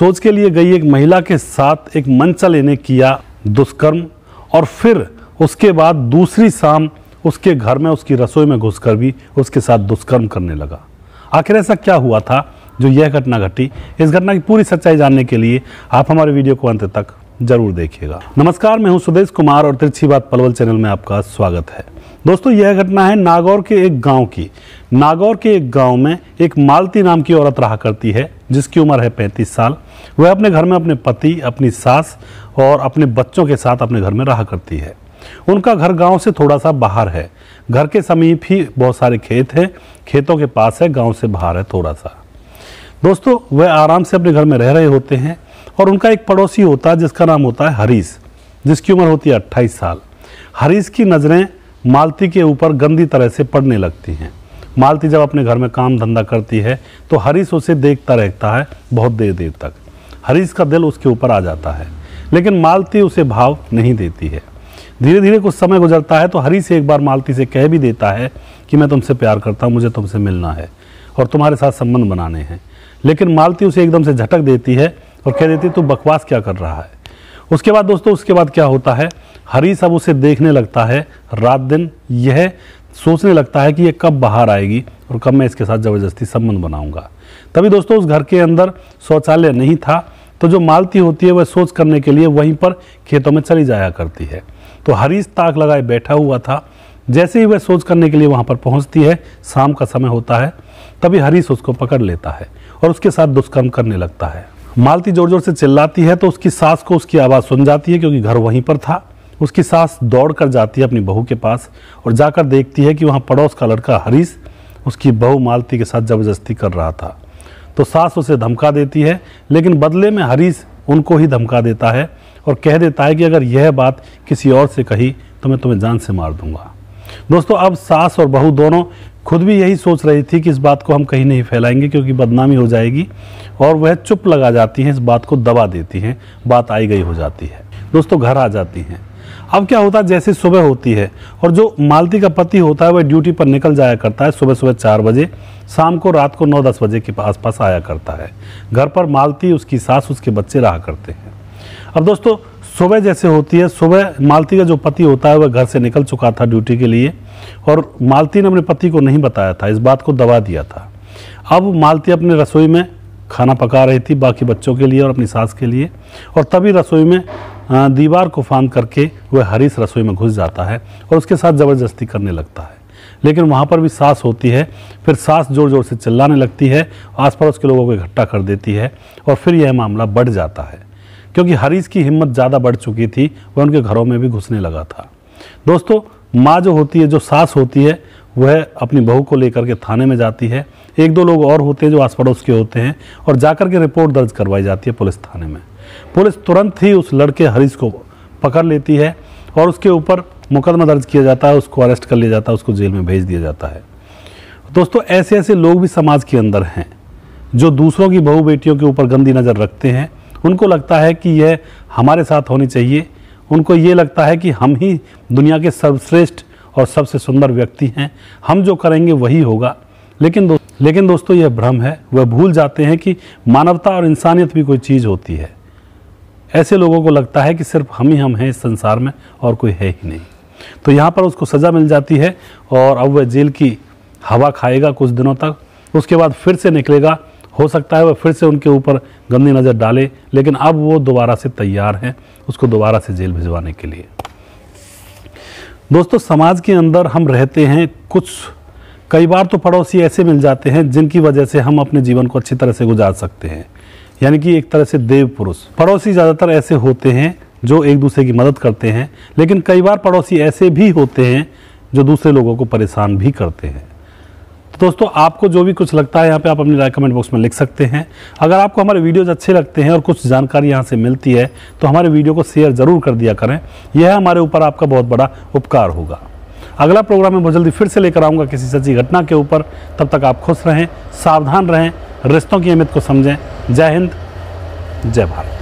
सोच के लिए गई एक महिला के साथ एक मंचा ने किया दुष्कर्म और फिर उसके बाद दूसरी शाम उसके घर में उसकी रसोई में घुसकर भी उसके साथ दुष्कर्म करने लगा आखिर ऐसा क्या हुआ था जो यह घटना घटी इस घटना की पूरी सच्चाई जानने के लिए आप हमारे वीडियो को अंत तक जरूर देखिएगा नमस्कार मैं हूं सुदेश कुमार और तिरछी बात पलवल चैनल में आपका स्वागत है दोस्तों यह घटना है नागौर के एक गांव की नागौर के एक गांव में एक मालती नाम की औरत रहा करती है जिसकी उम्र है पैंतीस साल वह अपने घर में अपने पति अपनी सास और अपने बच्चों के साथ अपने घर में रहा करती है उनका घर गांव से थोड़ा सा बाहर है घर के समीप ही बहुत सारे खेत हैं खेतों के पास है गांव से बाहर है थोड़ा सा दोस्तों वह आराम से अपने घर में रह रहे होते हैं और उनका एक पड़ोसी होता है जिसका नाम होता है हरीश जिसकी उम्र होती है अट्ठाईस साल हरीश की नज़रें मालती के ऊपर गंदी तरह से पड़ने लगती हैं मालती जब अपने घर में काम धंधा करती है तो हरीश उसे देखता रहता है बहुत देर देर तक हरीश का दिल उसके ऊपर आ जाता है लेकिन मालती उसे भाव नहीं देती है धीरे धीरे कुछ समय गुजरता है तो हरीश एक बार मालती से कह भी देता है कि मैं तुमसे प्यार करता हूँ मुझे तुमसे मिलना है और तुम्हारे साथ संबंध बनाने हैं लेकिन मालती उसे एकदम से झटक देती है और कह देती तू बकवास क्या कर रहा है उसके बाद दोस्तों उसके बाद क्या होता है हरीश अब उसे देखने लगता है रात दिन यह सोचने लगता है कि यह कब बाहर आएगी और कब मैं इसके साथ ज़बरदस्ती संबंध बनाऊंगा तभी दोस्तों उस घर के अंदर शौचालय नहीं था तो जो मालती होती है वह सोच करने के लिए वहीं पर खेतों में चली जाया करती है तो हरीश ताक लगाए बैठा हुआ था जैसे ही वह सोच करने के लिए वहाँ पर पहुँचती है शाम का समय होता है तभी हरीश उसको पकड़ लेता है और उसके साथ दुष्कर्म करने लगता है मालती जोर जोर से चिल्लाती है तो उसकी सास को उसकी आवाज़ सुन जाती है क्योंकि घर वहीं पर था उसकी सास दौड़ कर जाती है अपनी बहू के पास और जाकर देखती है कि वहाँ पड़ोस का लड़का हरीश उसकी बहू मालती के साथ ज़बरदस्ती कर रहा था तो सास उसे धमका देती है लेकिन बदले में हरीश उनको ही धमका देता है और कह देता है कि अगर यह बात किसी और से कही तो मैं तुम्हें जान से मार दूंगा दोस्तों अब सास और बहू दोनों खुद भी यही सोच रही थी कि इस बात को हम कहीं नहीं फैलाएंगे क्योंकि बदनामी हो जाएगी और वह चुप लगा जाती हैं इस बात को दबा देती हैं बात आई गई हो जाती है दोस्तों घर आ जाती हैं अब क्या होता है जैसे सुबह होती है और जो मालती का पति होता है वह ड्यूटी पर निकल जाया करता है सुबह सुबह चार बजे शाम को रात को नौ दस बजे के आसपास आया करता है घर पर मालती उसकी सास उसके बच्चे रहा करते हैं अब दोस्तों सुबह जैसे होती है सुबह मालती का जो पति होता है वह घर से निकल चुका था ड्यूटी के लिए और मालती ने अपने पति को नहीं बताया था इस बात को दबा दिया था अब मालती अपने रसोई में खाना पका रही थी बाकी बच्चों के लिए और अपनी सास के लिए और तभी रसोई में दीवार को फांद करके वह हरीश रसोई में घुस जाता है और उसके साथ ज़बरदस्ती करने लगता है लेकिन वहाँ पर भी सास होती है फिर सास ज़ोर ज़ोर से चिल्लाने लगती है आस पड़ोस के लोगों को इकट्ठा कर देती है और फिर यह मामला बढ़ जाता है क्योंकि हरीश की हिम्मत ज़्यादा बढ़ चुकी थी वह उनके घरों में भी घुसने लगा था दोस्तों माँ जो होती है जो सास होती है वह अपनी बहू को लेकर के थाने में जाती है एक दो लोग और होते हैं जो आस पड़ोस के होते हैं और जाकर के रिपोर्ट दर्ज करवाई जाती है पुलिस थाने में पुलिस तुरंत ही उस लड़के हरीश को पकड़ लेती है और उसके ऊपर मुकदमा दर्ज किया जाता है उसको अरेस्ट कर लिया जाता है उसको जेल में भेज दिया जाता है दोस्तों ऐसे ऐसे लोग भी समाज के अंदर हैं जो दूसरों की बहू बेटियों के ऊपर गंदी नज़र रखते हैं उनको लगता है कि यह हमारे साथ होनी चाहिए उनको ये लगता है कि हम ही दुनिया के सर्वश्रेष्ठ और सबसे सुंदर व्यक्ति हैं हम जो करेंगे वही होगा लेकिन दो, लेकिन दोस्तों यह भ्रम है वह भूल जाते हैं कि मानवता और इंसानियत भी कोई चीज़ होती है ऐसे लोगों को लगता है कि सिर्फ हम ही हम हैं इस संसार में और कोई है ही नहीं तो यहाँ पर उसको सज़ा मिल जाती है और अब वह जेल की हवा खाएगा कुछ दिनों तक उसके बाद फिर से निकलेगा हो सकता है वह फिर से उनके ऊपर गंदी नज़र डाले लेकिन अब वो दोबारा से तैयार हैं उसको दोबारा से जेल भिजवाने के लिए दोस्तों समाज के अंदर हम रहते हैं कुछ कई बार तो पड़ोसी ऐसे मिल जाते हैं जिनकी वजह से हम अपने जीवन को अच्छी तरह से गुजार सकते हैं यानी कि एक तरह से देव पुरुष पड़ोसी ज़्यादातर ऐसे होते हैं जो एक दूसरे की मदद करते हैं लेकिन कई बार पड़ोसी ऐसे भी होते हैं जो दूसरे लोगों को परेशान भी करते हैं दोस्तों आपको जो भी कुछ लगता है यहाँ पे आप अपनी राय कमेंट बॉक्स में लिख सकते हैं अगर आपको हमारे वीडियोज अच्छे लगते हैं और कुछ जानकारी यहाँ से मिलती है तो हमारे वीडियो को शेयर ज़रूर कर दिया करें यह हमारे ऊपर आपका बहुत बड़ा उपकार होगा अगला प्रोग्राम मैं बहुत जल्दी फिर से लेकर आऊँगा किसी सच्ची घटना के ऊपर तब तक आप खुश रहें सावधान रहें रिश्तों की अहमियत को समझें जय हिंद जय भारत